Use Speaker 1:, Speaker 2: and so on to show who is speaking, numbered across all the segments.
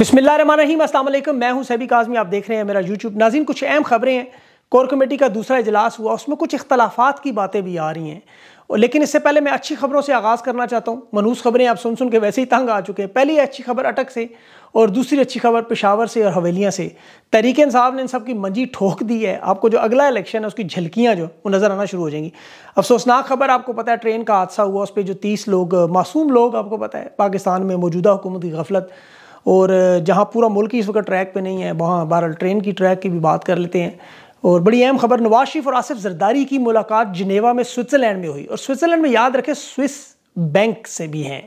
Speaker 1: बिस्मिल्लाम असल मैं हूं सैबी काजमी आप देख रहे हैं मेरा यूट्यूब नाजीन कुछ अहम खबरें हैं कोर कमेटी का दूसरा इजलास हुआ उसमें कुछ इख्तलाफात की बातें भी आ रही हैं लेकिन इससे पहले मैं अच्छी खबरों से आगाज़ करना चाहता हूँ मनूस खबरें आप सुन सुन के वैसे ही तंग आ चुके हैं पहली अच्छी खबर अटक से और दूसरी अच्छी खबर पेशावर से और हवेलियाँ से तहरीक साहब ने इन सब की मंजी ठोक दी है आपको जो अगला इलेक्शन है उसकी झलकियाँ जो वो नज़र आना शुरू हो जाएंगी अफसोसनाक खबर आपको पता है ट्रेन का हादसा हुआ उस पर जो तीस लोग मासूम लोग आपको पता है पाकिस्तान में मौजूदा हुकूमत की गफलत और जहाँ पूरा मुल्क ही इस वक्त ट्रैक पर नहीं है वहाँ बहरहाल ट्रेन की ट्रैक की भी बात कर लेते हैं और बड़ी अहम खबर नवाज शरीफ और आसिफ जरदारी की मुलाकात जिनेवा में स्विट्ज़रलैंड में हुई और स्विट्ज़रलैंड में याद रखें स्विस बैंक से भी हैं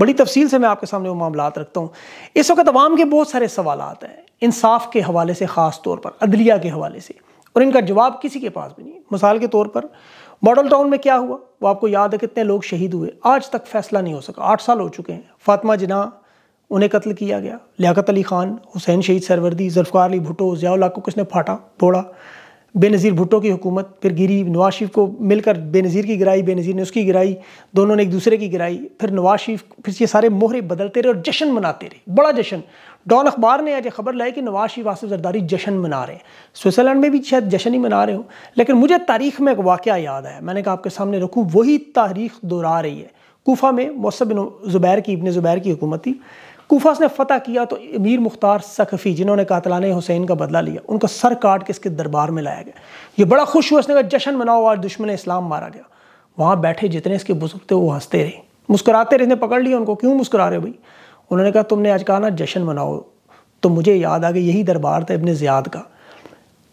Speaker 1: बड़ी तफसील से मैं आपके सामने वो मामला रखता हूँ इस वक्त आवाम के बहुत सारे सवाल हैं इंसाफ के हवाले से ख़ास तौर पर अदलिया के हवाले से और इनका जवाब किसी के पास भी नहीं मिसाल के तौर पर मॉडल टाउन में क्या हुआ वो आपको याद है कितने लोग शहीद हुए आज तक फैसला नहीं हो सका आठ साल हो चुके हैं फातमा जिना उन्हें कत्ल किया गया लियाकत अली खान हुसैन शहीद सरवर्दी जुल्फ़ार अली भुटो ज़ियाउल्ला को किसने फाटा फोड़ा बेनज़ीर भुट्टो की हुकूमत फिर गिरी नवाज शरीफ को मिलकर बेनज़ीर की गिराई बेनज़ीर ने उसकी गिराई दोनों ने एक दूसरे की गिराई फिर नवाज शरीफ फिर ये सारे मोहरे बदलते रहे और जश्न मनाते रहे बड़ा जश्न डॉन अखबार ने आज खबर लाई कि नवाज शरीफ आसिफ जरदारी जश्न मना रहे हैं स्विट्ज़रलैंड में भी शायद जश्न ही मना रहे हो लेकिन मुझे तारीख में एक वाक़ याद आया मैंने कहा आपके सामने रखूँ वही तारीख दोहरा रही है कोफा में मौसम जुबैर की इबन ज़ुबैर की हुकूमत थी कोफा उसने फतह किया तो अमीर मुख्तार सखफी जिन्होंने कातलान हुसैन का बदला लिया उनका सर काट के इसके दरबार में लाया गया ये बड़ा खुश हुआ उसने कहा जश्न मनाओ आज दुश्मन इस्लाम मारा गया वहाँ बैठे जितने इसके बुजुर्ग थे वो हंसते रहे मुस्कुराते रहे इसने पकड़ लिया उनको क्यों मुस्कुरा रहे भाई उन्होंने कहा तुमने आज कहा ना जश्न मनाओ तो मुझे याद आ गया यही दरबार था इबन ज़्याद का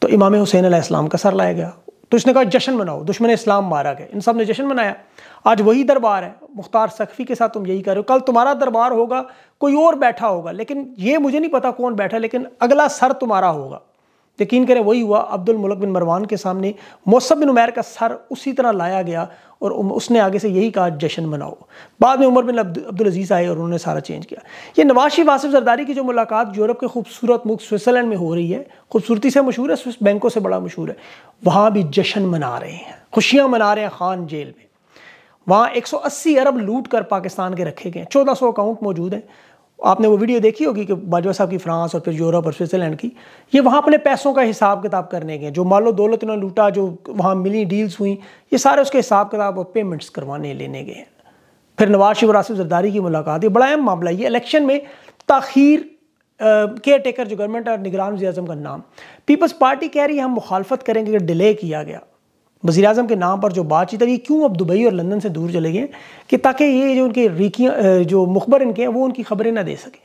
Speaker 1: तो इमाम हुसैन आलाम का सर लाया गया तो इसने कहा जश्न मनाओ दुश्मन इस्लाम मारा गया इन सब ने जश्न मनाया आज वही दरबार है मुख्तार सख्फी के साथ तुम यही कर रहे हो कल तुम्हारा दरबार होगा कोई और बैठा होगा लेकिन ये मुझे नहीं पता कौन बैठा लेकिन अगला सर तुम्हारा होगा यकीन करें वही हुआ अब्दुल मुलक बिन मरवान के सामने मौसम बिन उमैर का सर उसी तरह लाया गया और उसने आगे से यही कहा जश्न मनाओ बाद में उमर बिन अब्दुल अजीज़ आए और उन्होंने सारा चेंज किया ये नवाशी वासिफ आसिफ जरदारी की जो मुलाकात यूरोप के खूबसूरत मुल्क स्विट्ज़रलैंड में हो रही है खूबसूरती से मशहूर है स्विस बैंकों से बड़ा मशहूर है वहाँ भी जश्न मना रहे हैं खुशियाँ मना रहे हैं खान जेल में वहाँ अस्सी अरब लूट कर पाकिस्तान के रखे गए चौदह सौ अकाउंट मौजूद हैं आपने वो वीडियो देखी होगी कि बाजवा साहब की फ्रांस और फिर यूरोप और स्विट्जरलैंड की ये वहाँ अपने पैसों का हिसाब किताब करने के जो मान लो दौलत ने लूटा जो वहाँ मिली डील्स हुई ये सारे उसके हिसाब किताब और पेमेंट्स करवाने लेने गए हैं फिर नवाज शिव और आसिफ जरदारी की मुलाकात ये बड़ा अहम मामला ये इलेक्शन में तखीर केयर टेकर जो गवर्नमेंट और निगरान वजी का नाम पीपल्स पार्टी कह रही है हम मुखालफत करेंगे कि डिले किया गया वजी अजम के नाम पर जो बातचीत है ये क्यों अब दुबई और लंदन से दूर चले गए कि ताकि ये जो उनके रिकियाँ जो मुखबर इनके हैं वो उनकी खबरें ना दे सकें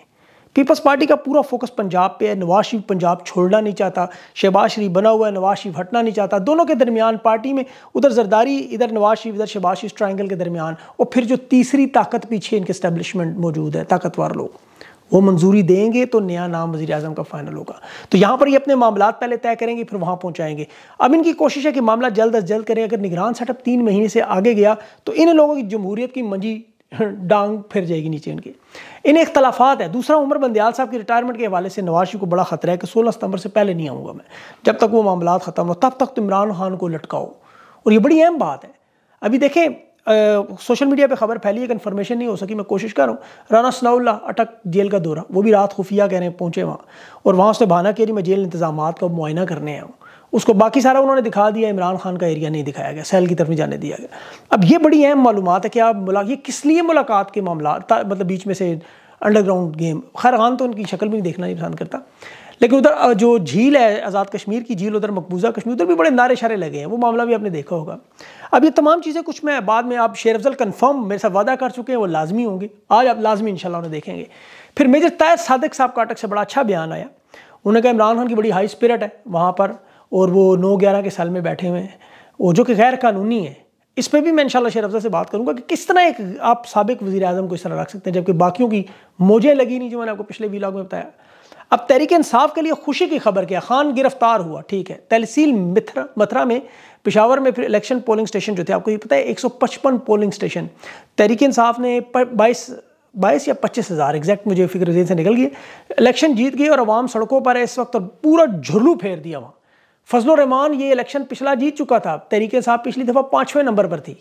Speaker 1: पीपल्स पार्टी का पूरा फोकस पंजाब पे है नवाज शरीफ पंजाब छोड़ना नहीं चाहता शहबाज शरीफ बना हुआ है नवाज शरीफ हटना नहीं चाहता दोनों के दरमियान पार्टी में उधर जरदारी इधर नवाज शरीफ इधर शहबाज शरीफ ट्राइंगल के दरमियान और फिर जो तीसरी ताकत पीछे इनके स्टैब्लिशमेंट मौजूद है ताकतवर लोग वो मंजूरी देंगे तो नया नाम वजी अजम का फाइनल होगा तो यहाँ पर ये अपने मामला पहले तय करेंगे फिर वहाँ पहुँचाएंगे अब इनकी कोशिश है कि मामला जल्द अज जल्द करें अगर निगरान सेटअप तीन महीने से आगे गया तो इन लोगों की जमहूरियत की मंजी डांग फिर जाएगी नीचे इनके इन इख्तलाफात है दूसरा उमर बंदयाल साहब की रिटायरमेंट के हवाले से नवाशी को बड़ा खतरा है कि सोलह सितंबर से पहले नहीं आऊँगा मैं जब तक वो मामला ख़त्म हो तब तक तो इमरान खान को लटकाओ और ये बड़ी अहम बात है अभी देखें सोशल मीडिया पे खबर फैली है कन्फर्मेशन नहीं हो सकी मैं कोशिश कर रहा हूँ राना सनाउल्ला अटक जेल का दौरा वो भी रात खुफिया कह रहे हैं पहुँचे वहाँ और वहाँ उसने बहाना किया मैं जेल इंतजाम का मुआयना करने आया हूँ उसको बाकी सारा उन्होंने दिखा दिया इमरान खान का एरिया नहीं दिखाया गया सैल की तरफ नहीं जाने दिया गया अब ये बड़ी अहम मालूम है कि आप मुला ये किस लिए मुलाकात के मामला मतलब बीच में से अंडरग्राउंड गेम खैर खान तो उनकी शक्ल भी देखना नहीं पसंद करता लेकिन उधर जो झील है आज़ाद कश्मीर की झील उधर मकबूजा कश्मीर उधर भी बड़े नारे शारे लगे हैं वो मामला भी आपने देखा होगा अब ये तमाम चीज़ें कुछ मैं बाद में आप शेर अफजल कन्फर्म मेरे साथ वादा कर चुके हैं वो लाजमी होंगे आज आप लाजमी इन उन्हें देखेंगे फिर मेजर तायद सादक साहब का अटक से बड़ा अच्छा बयान आया उन्होंने कहा इमरान खान की बड़ी हाई स्पिरिट है वहाँ पर और वो नौ ग्यारह के साल में बैठे हुए हैं और जो कि गैर कानूनी है इस पर भी मैं इनशाला शेर अफजल से बात करूँगा कि किस तरह एक आप सबक वजी अजम को इस तरह रख सकते हैं जबकि बाकियों की मोजें लगी नहीं जो मैंने आपको पिछले वीलाग में बताया अब तहरीक इंसाफ के लिए खुशी की खबर क्या खान गिरफ्तार हुआ ठीक है तहसील मथुरा में पिशावर में फिर इलेक्शन पोलिंग स्टेशन जो थे आपको ये पता है 155 पोलिंग स्टेशन तहरीक इंसाफ ने बाईस बाईस या पच्चीस हज़ार एग्जैक्ट मुझे फिक्र जेन से निकल गई इलेक्शन जीत गई और आवाम सड़कों पर इस वक्त पूरा झुरलू फेर दिया वहाँ फजल रहमान ये इलेक्शन पिछला जीत चुका था तहरीक साहब पिछली दफ़ा पाँचवें नंबर पर थी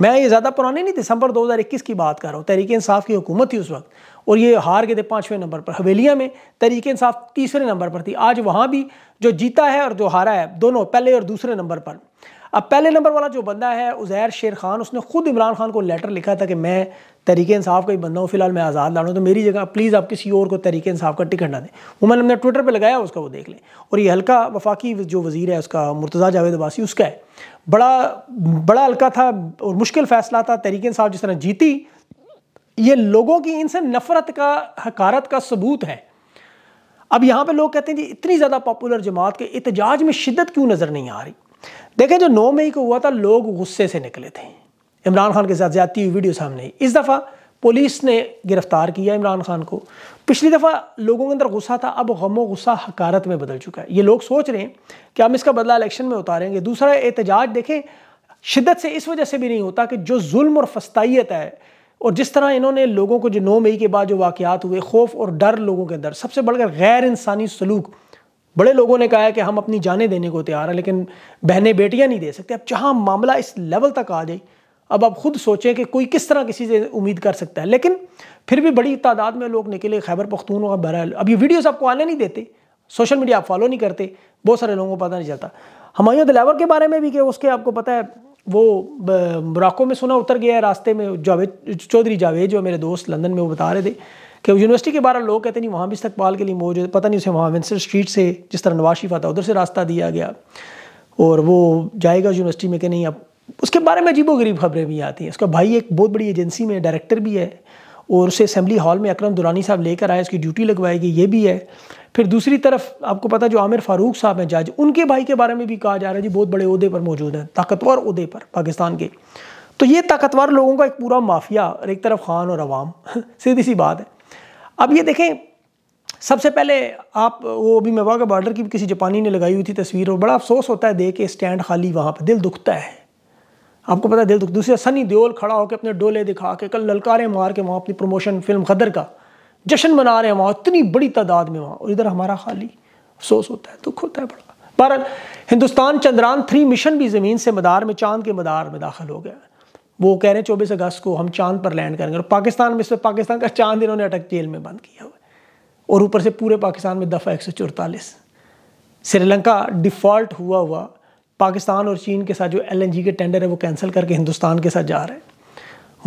Speaker 1: मैं ये ज़्यादा पुराने नहीं दिसंबर 2021 की बात कर रहा हूँ तहरीक इंसाफ की हुकूमत थी उस वक्त और ये हार गए थे पाँचवें नंबर पर हवेलिया में तहरीक इंसाफ तीसरे नंबर पर थी आज वहाँ भी जो जीता है और जो हारा है दोनों पहले और दूसरे नंबर पर अब पहले नंबर वाला जो बंदा है उज़ैर शेर खान उसने खुद इमरान खान को लेटर लिखा था कि मैं तरीके इंसाफ का ही बंदा हूँ फिलहाल मैं आज़ाद ला रहा हूँ तो मेरी जगह प्लीज़ आप किसी और को तरीके इंसाफ का टिकट ना दें वो मैंने हमने ट्विटर पर लगाया उसका वो देख लें और ये हल्का वफाकी जो वजीर है उसका मुर्तज़ा जावेद अबासी उसका है बड़ा बड़ा हल्का था और मुश्किल फैसला था तहरीक साहब जिस तरह जीती ये लोगों की इनसे नफरत का हकारत का सबूत है अब यहाँ पे लोग कहते हैं जी इतनी ज़्यादा पॉपुलर जमात के एहतजाज में शिद्दत क्यों नज़र नहीं आ रही देखें जो नौ मई को हुआ था लोग गुस्से से निकले थे इमरान खान के साथ ज्यादा हुई वीडियो सामने इस दफ़ा पुलिस ने गिरफ्तार किया इमरान खान को पिछली दफ़ा लोगों के अंदर गुस्सा था अब गमो गुस्सा हकारत में बदल चुका है ये लोग सोच रहे हैं कि हम इसका बदला इलेक्शन में उतारेंगे दूसरा एहतजाज देखें शिद्दत से इस वजह से भी नहीं होता कि जो जुल्म और फस्ताइत है और जिस तरह इन्होंने लोगों को जो नौ मई के बाद जो वाक़ात हुए खौफ और डर लोगों के अंदर सबसे बढ़कर गैर इंसानी सलूक बड़े लोगों ने कहा है कि हम अपनी जानें देने को तैयार हैं लेकिन बहनें बेटियां नहीं दे सकते अब जहां मामला इस लेवल तक आ जाए अब आप खुद सोचें कि कोई किस तरह किसी से उम्मीद कर सकता है लेकिन फिर भी बड़ी तादाद में लोग निकले खैबर और बहरहाल अब ये वीडियोस आपको आने नहीं देते सोशल मीडिया आप फॉलो नहीं करते बहुत सारे लोगों को पता नहीं चलता हमायूं दिलावर के बारे में भी कि उसके आपको पता है वो बुराकों में सुना उतर गया है रास्ते में जावेद चौधरी जावेद जो मेरे दोस्त लंदन में वो बता रहे थे कि यूनिवर्सिटी के बारह लोग कहते नहीं वहाँ भी इस्तकबाल के लिए मौजूद पता नहीं उसे वहाँ विंसर स्ट्रीट से जिस तरह नवाज शिफ आता उधर से रास्ता दिया गया और वो जाएगा यूनिवर्सिटी में कि नहीं अब उसके बारे में गरीब खबरें भी आती हैं उसका भाई एक बहुत बड़ी एजेंसी में डायरेक्टर भी है और उसे असम्बली हॉल में अक्रम दुरानी साहब लेकर आए उसकी ड्यूटी लगवाई गई ये भी है फिर दूसरी तरफ आपको पता जो आमिर फारूक साहब हैं जज उनके भाई के बारे में भी कहा जा रहा है जी बहुत बड़े अहदे पर मौजूद हैं ताकतवर अहदे पर पाकिस्तान के तो ये ताकतवर लोगों का एक पूरा माफिया और एक तरफ खान और अवाम सीधी सी बात है अब ये देखें सबसे पहले आप वो अभी मेवा के बॉर्डर की किसी जापानी ने लगाई हुई थी तस्वीर और बड़ा अफसोस होता है देख के स्टैंड खाली वहाँ पर दिल दुखता है आपको पता है दिल दुख दूसरे सनी देओल खड़ा होकर अपने डोले दिखा के कल ललकारे मार के वहाँ अपनी प्रमोशन फिल्म खदर का जश्न मना रहे हैं वहाँ इतनी बड़ी तादाद में वहाँ और इधर हमारा खाली अफसोस होता है दुख होता है बड़ा पर हिंदुस्तान चंद्रान थ्री मिशन भी ज़मीन से मदार में चांद के मदार में दाखिल हो गया वो कह रहे हैं चौबीस अगस्त को हम चांद पर लैंड करेंगे और पाकिस्तान में इस पाकिस्तान का चांद इन्होंने अटक जेल में बंद किया हुआ और ऊपर से पूरे पाकिस्तान में दफ़ा एक श्रीलंका डिफ़ॉल्ट हुआ हुआ पाकिस्तान और चीन के साथ जो जी के टेंडर है वो कैंसिल करके हिंदुस्तान के साथ जा रहे हैं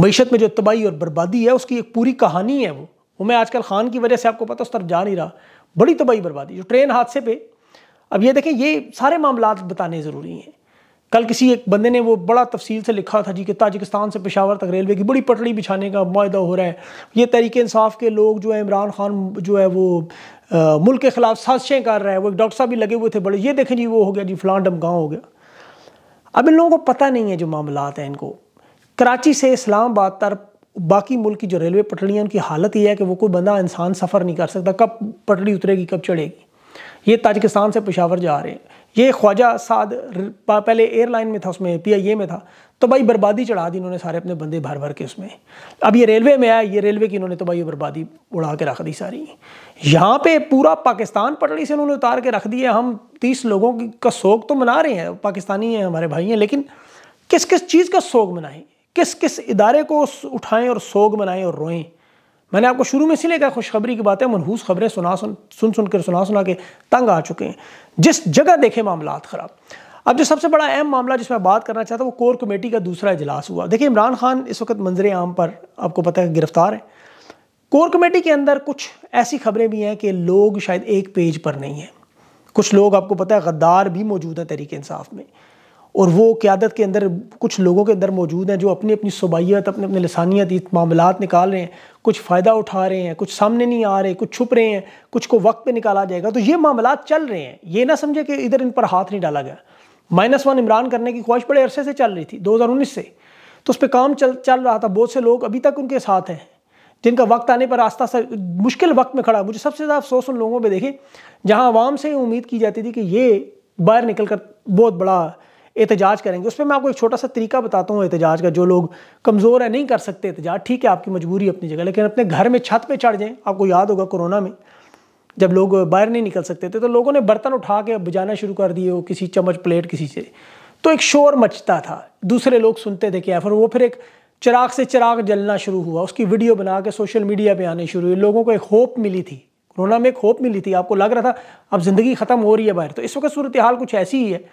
Speaker 1: मीशत में जो तबाही और बर्बादी है उसकी एक पूरी कहानी है वो वो मैं आजकल खान की वजह से आपको पता उस तरफ जा नहीं रहा बड़ी तबाही बर्बादी जो ट्रेन हादसे पे अब ये देखें ये सारे मामला बताने ज़रूरी हैं कल किसी एक बंदे ने वो बड़ा तफसील से लिखा था जी कि ताजिकिस्तान से पेशावर तक रेलवे की बड़ी पटड़ी बिछाने का माह हो रहा है ये तरीके इंसाफ के लोग जो है इमरान खान जो है वो मुल्क के खिलाफ साजिशें कर रहे हैं वो एक डॉक्टर साहब भी लगे हुए थे बड़े ये देखें जी वो हो गया जी फलान डम गाँव हो गया अब इन लोगों को पता नहीं है जो मामला हैं इनको कराची से इस्लामाबाद तर बाकी मुल्क की जो रेलवे पटड़ियाँ उनकी हालत ये है कि वो कोई बंदा इंसान सफ़र नहीं कर सकता कब पटड़ी उतरेगी कब चढ़ेगी ये ताजिकिस्तान से पेशावर जा रहे हैं ये ख्वाजा साद पहले एयरलाइन में था उसमें पी आई ए में था तो भाई बर्बादी चढ़ा दी इन्होंने सारे अपने बंदे भर भर के उसमें अब ये रेलवे में आया ये रेलवे की इन्होंने तो भाई ये बर्बादी उड़ा के रख दी सारी यहाँ पे पूरा पाकिस्तान पटड़ी से उन्होंने उतार के रख दिया हम तीस लोगों का शोक तो मना रहे हैं पाकिस्तानी हैं हमारे भाई हैं लेकिन किस किस चीज़ का शोक मनाएं किस किस इदारे को उठाएं और शोक मनाएं और रोएं मैंने आपको शुरू में इसीलिए कहा खुशखबरी की बात है मनहूस खबरें सुना सुन सुन सुन कर सुना सुना के तंग आ चुके हैं जिस जगह देखे मामला ख़राब अब जो सबसे बड़ा अहम मामला जिस मैं बात करना चाहता हूँ वो कोर कमेटी का दूसरा इजलास हुआ देखिए इमरान खान इस वक्त मंजर आम पर आपको पता है गिरफ्तार है कोर कमेटी के अंदर कुछ ऐसी खबरें भी हैं कि लोग शायद एक पेज पर नहीं हैं कुछ लोग आपको पता है गद्दार भी मौजूद हैं तरीके इंसाफ में और वो क्यादत के अंदर कुछ लोगों के अंदर मौजूद हैं जो अपनी अपनी सूबाइत अपने अपने लसानियत मामला निकाल रहे हैं कुछ फ़ायदा उठा रहे हैं कुछ सामने नहीं आ रहे कुछ छुप रहे हैं कुछ को वक्त पे निकाला जाएगा तो ये मामला चल रहे हैं ये ना समझे कि इधर इन पर हाथ नहीं डाला गया माइनस वन इमरान करने की ख्वाहिश बड़े अरसे से चल रही थी 2019 से तो उस पर काम चल चल रहा था बहुत से लोग अभी तक उनके साथ हैं जिनका वक्त आने पर रास्ता से मुश्किल वक्त में खड़ा मुझे सबसे ज़्यादा अफसोस उन लोगों पर देखे जहाँ आवाम से उम्मीद की जाती थी कि ये बाहर निकल कर बहुत बड़ा एहतजाज करेंगे उस पर मैं आपको एक छोटा सा तरीका बताता हूँ एहतजाज का जो लोग कमज़ोर है नहीं कर सकते एहतजाज ठीक है आपकी मजबूरी अपनी जगह लेकिन अपने घर में छत पर चढ़ जाएँ आपको याद होगा कोरोना में जब लोग बाहर नहीं निकल सकते थे तो लोगों ने बर्तन उठा के बजाना शुरू कर दिए हो किसी चम्मच प्लेट किसी से तो एक शोर मचता था दूसरे लोग सुनते थे क्या फिर वो फिर एक चिराग से चिराग जलना शुरू हुआ उसकी वीडियो बना के सोशल मीडिया पे आने शुरू हुई लोगों को एक होप मिली थी कोरोना में एक होप मिली थी आपको लग रहा था अब ज़िंदगी ख़त्म हो रही है बाहर तो इस वक्त सूरत हाल कुछ ऐसी ही है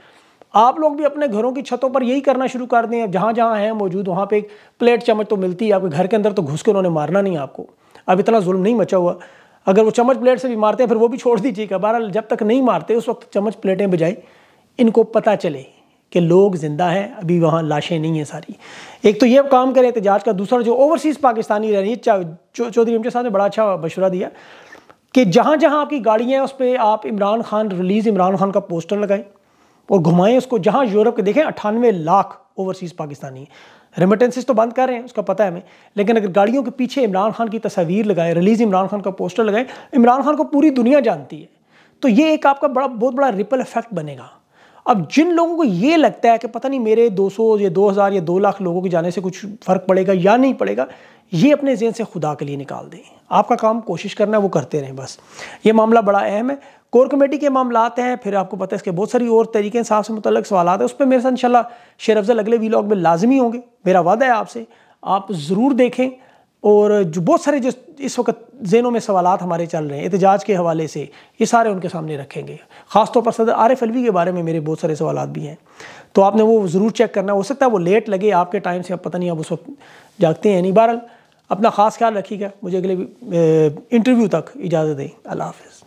Speaker 1: आप लोग भी अपने घरों की छतों पर यही करना शुरू कर दें जहाँ जहाँ हैं मौजूद वहाँ पर एक प्लेट चम्मच तो मिलती है आपके घर के अंदर तो घुस के उन्होंने मारना नहीं आपको अब इतना जुल्म नहीं मचा हुआ अगर वो चम्मच प्लेट से भी मारते हैं फिर वो भी छोड़ दीजिएगा बहरहाल जब तक नहीं मारते उस वक्त चम्मच प्लेटें बजाय इनको पता चले कि लोग ज़िंदा हैं अभी वहाँ लाशें नहीं हैं सारी एक तो ये काम करें एहतजाज का दूसरा जो ओवरसीज़ पाकिस्तानी रह रही है चौधरी अमजद साहब ने बड़ा अच्छा मशुरा दिया कि जहाँ जहाँ आपकी गाड़ियाँ हैं उस पर आप इमरान खान रिलीज़ इमरान खान का पोस्टर लगाएं और घुमाएं उसको जहाँ यूरोप के देखें अट्ठानवे लाख ओवरसीज़ पाकिस्तानी रेमिटेंसिस तो बंद कर रहे हैं उसका पता है हमें लेकिन अगर गाड़ियों के पीछे इमरान खान की तस्वीर लगाए रिलीज इमरान खान का पोस्टर लगाए इमरान खान को पूरी दुनिया जानती है तो ये एक आपका बड़ा बहुत बड़ा रिपल इफेक्ट बनेगा अब जिन लोगों को ये लगता है कि पता नहीं मेरे 200 या 2000 या 2 लाख लोगों के जाने से कुछ फ़र्क पड़ेगा या नहीं पड़ेगा ये अपने जहन से खुदा के लिए निकाल दें आपका काम कोशिश करना है वो करते रहें बस ये मामला बड़ा अहम है कोर कमेटी के मामला हैं फिर आपको पता है इसके बहुत सारी और तरीके साहब से मुतल सवाल आते हैं उस पर मेरे साथ इन शेर अफजल अगले वीलॉग में लाजमी होंगे मेरा वादा है आपसे आप ज़रूर देखें और जो बहुत सारे जो इस वक्त जेनों में सवाल हमारे चल रहे हैं एहतजाज के हवाले से ये सारे उनके सामने रखेंगे ख़ासतौर पर सदर आर एफ एल वी के बारे में मेरे बहुत सारे सवाल भी हैं तो आपने वो ज़रूर चेक करना हो सकता है वो लेट लगे आपके टाइम से अब पता नहीं आप उस वक्त जागते हैं नहीं बहरल अपना ख़ास ख्याल रखिएगा मुझे अगले इंटरव्यू तक इजाज़त दें अल्लाह हाफ